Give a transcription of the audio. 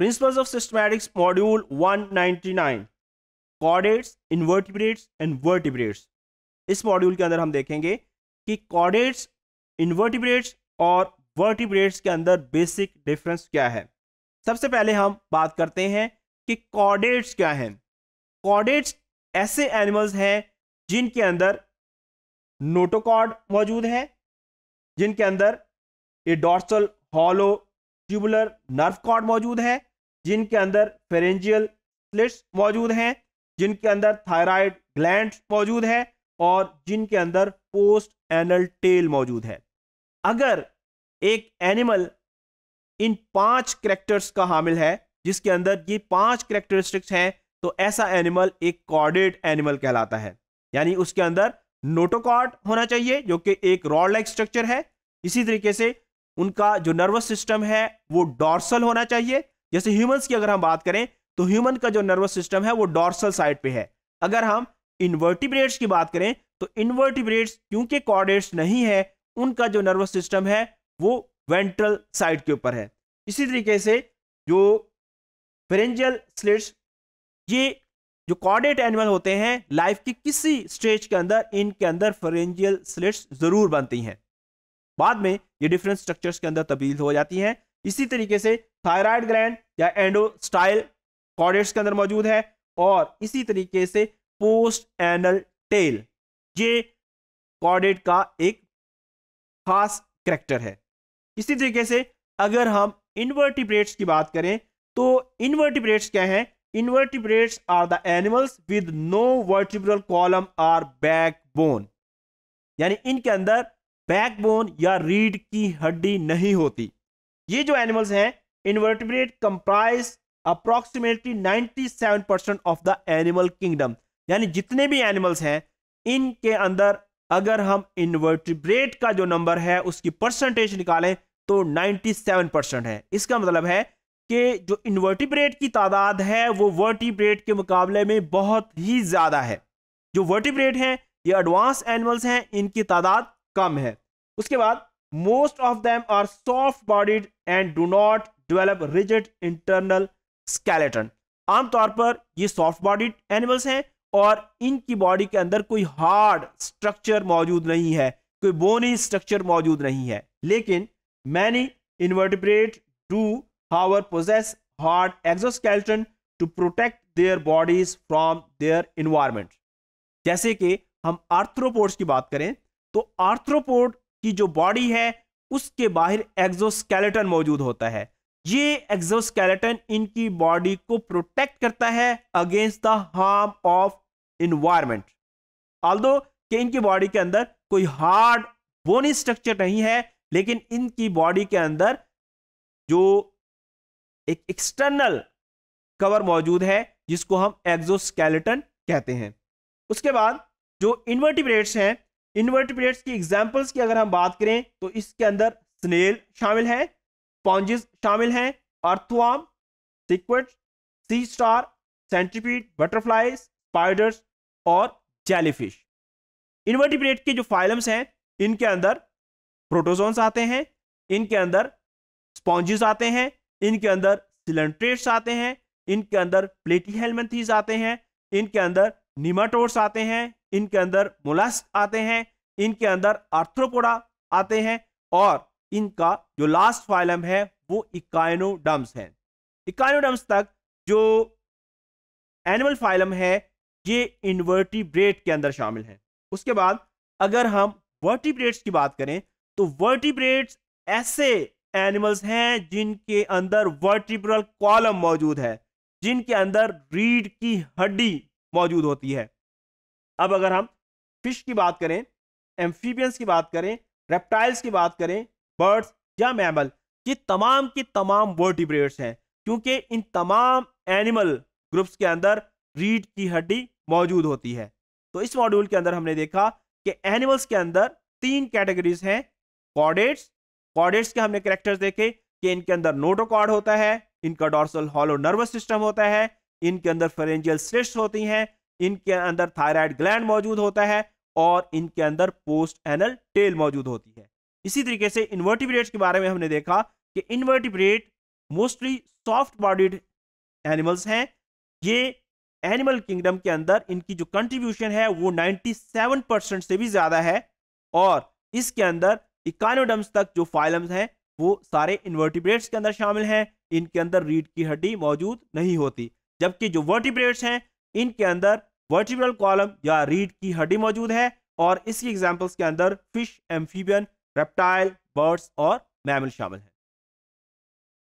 Principles of Systematics Module 199 chordates invertebrates and vertebrates इस module के अंदर हम देखेंगे कि कॉर्डेट्स इन्वर्टिब्रेट्स और वर्टिब्रेट्स के अंदर बेसिक डिफरेंस क्या है सबसे पहले हम बात करते हैं कि कॉर्डेट्स क्या हैं कॉर्डेट्स ऐसे एनिमल्स हैं जिनके अंदर नोटोकॉर्ड मौजूद है जिनके अंदर a dorsal hollow tubular nerve cord मौजूद है जिनके अंदर फेरेंजियल स्लिट्स मौजूद हैं जिनके अंदर थायराइड ग्लैंड मौजूद है और जिनके अंदर पोस्ट एनल टेल मौजूद है अगर एक एनिमल इन पांच करेक्टर्स का हामिल है जिसके अंदर ये पांच करेक्टरिस्टिक्स हैं तो ऐसा एनिमल एक कॉर्डेड एनिमल कहलाता है यानी उसके अंदर नोटोकॉर्ड होना चाहिए जो कि एक रॉड लाइक स्ट्रक्चर है इसी तरीके से उनका जो नर्वस सिस्टम है वो डॉर्सल होना चाहिए जैसे ह्यूमंस की अगर हम बात करें तो ह्यूमन का जो नर्वस सिस्टम है वो डॉर्सल साइड पे है अगर हम इन्वर्टिब्रेट्स की बात करें तो इन्वर्टिब्रेट्स क्योंकि कॉर्डेट्स नहीं है उनका जो नर्वस सिस्टम है वो वेंट्रल साइड के ऊपर है इसी तरीके से जो पेरेंजल स्लिट्स ये जो कॉर्डेट एनिमल होते हैं लाइफ की किसी स्टेज के अंदर इनके अंदर फरेंजियल स्लिट्स ज़रूर बनती हैं बाद में ये डिफरेंट स्ट्रक्चर्स के अंदर तब्दील हो जाती हैं इसी तरीके से थायराइड ग्लैंड या एंडोस्टाइल कॉर्डेट्स के अंदर मौजूद है और इसी तरीके से पोस्ट एनल टेल ये कॉर्डेट का एक खास करेक्टर है इसी तरीके से अगर हम इनवर्टिब्रेट्स की बात करें तो इनवर्टिब्रेट्स क्या हैं invertebrates are the animals with no vertebral column or backbone यानी इनके अंदर बैकबोन या रीढ़ की हड्डी नहीं होती ये जो एनिमल्स हैं invertebrate comprise approximately 97 percent of the animal kingdom यानी जितने भी एनिमल्स हैं इनके अंदर अगर हम इन्वर्टिब्रेट का जो नंबर है उसकी परसेंटेज निकालें तो 97 परसेंट है इसका मतलब है कि जो इन्वर्टिब्रेट की तादाद है वो वर्टिब्रेट के मुकाबले में बहुत ही ज़्यादा है जो वर्टिब्रेट हैं ये एडवांस एनिमल्स हैं इनकी तादाद कम है उसके बाद most of them are soft bodied and do not develop rigid internal skeleton आमतौर पर ये सॉफ्ट बॉडीड एनिमल्स हैं और इनकी बॉडी के अंदर कोई हार्ड स्ट्रक्चर मौजूद नहीं है कोई बोनी स्ट्रक्चर मौजूद नहीं है लेकिन many invertebrate do however possess hard exoskeleton to protect their bodies from their environment जैसे कि हम आर्थ्रोपोड्स की बात करें तो आर्थ्रोपोड की जो बॉडी है उसके बाहर एक्सोस्केलेटन मौजूद होता है ये एक्सोस्केलेटन इनकी बॉडी को प्रोटेक्ट करता है against the harm of environment all कि इनकी बॉडी के अंदर कोई हार्ड बोनी स्ट्रक्चर नहीं है लेकिन इनकी बॉडी के अंदर जो एक एक्सटर्नल कवर मौजूद है जिसको हम एक्सोस्केलेटन कहते हैं उसके बाद जो इन्वर्टिब्रेट्स हैं इन्वर्टिब्रेट्स की एग्जांपल्स की अगर हम बात करें तो इसके अंदर स्नेल शामिल है स्पॉन्जेस शामिल हैं earthworm squid sea star centipede butterfly spiders और जेलीफिश इन्वर्टिब्रेट के जो फाइलम्स हैं इनके अंदर प्रोटोजोन्स आते हैं इनके अंदर स्पॉन्जेस आते हैं इनके अंदर सिलेंट्रेट्स आते हैं इनके अंदर प्लेटी हेलमेंथीज आते हैं इनके अंदर निमाटोर्स आते हैं इनके अंदर मोलास्क आते हैं इनके अंदर आर्थ्रोपोडा आते हैं और इनका जो लास्ट फाइलम है वो इकाइनोडम्स है इकाइनोडम्स तक जो एनिमल फाइलम है ये इनवर्टिब्रेट के अंदर शामिल है उसके बाद अगर हम वर्टिब्रेट्स की बात करें तो वर्टिब्रेट्स ऐसे एनिमल्स हैं जिनके अंदर वर्टिब्रल कॉलम मौजूद है जिनके अंदर रीढ़ की हड्डी मौजूद होती है अब अगर हम फिश की बात करें एम्फीबियंस की बात करें रेप्टाइल्स की बात करें बर्ड्स या मैमल ये तमाम की तमाम वर्टिब्रेट्स हैं क्योंकि इन तमाम एनिमल ग्रुप्स के अंदर रीढ़ की हड्डी मौजूद होती है तो इस मॉड्यूल के अंदर हमने देखा कि एनिमल्स के अंदर तीन कैटेगरीज हैं कॉडेट्स कॉडेट्स के हमने करेक्टर्स देखे कि इनके अंदर नोटोकॉड होता है इनका डॉर्सल हॉलो नर्वस सिस्टम होता है इनके अंदर फेरेंजियल स्लिट्स होती हैं इनके अंदर थायराइड ग्लैंड मौजूद होता है और इनके अंदर पोस्ट एनल टेल मौजूद होती है इसी तरीके से इन्वर्टिब्रेट्स के बारे में हमने देखा कि invertebrate mostly soft bodied animals हैं ये एनिमल किंगडम के अंदर इनकी जो कंट्रीब्यूशन है वो 97 परसेंट से भी ज़्यादा है और इसके अंदर इकानोडम्स तक जो फाइलम्स हैं वो सारे इन्वर्टिब्रेट्स के अंदर शामिल हैं इनके अंदर रीढ़ की हड्डी मौजूद नहीं होती जबकि जो वर्टिब्रेट्स हैं इनके अंदर वर्टिब्रल कॉलम या रीढ़ की हड्डी मौजूद है और इसकी एग्जाम्पल्स के अंदर फिश एम्फीबियन रेप्टाइल बर्ड्स और मैमल शामिल हैं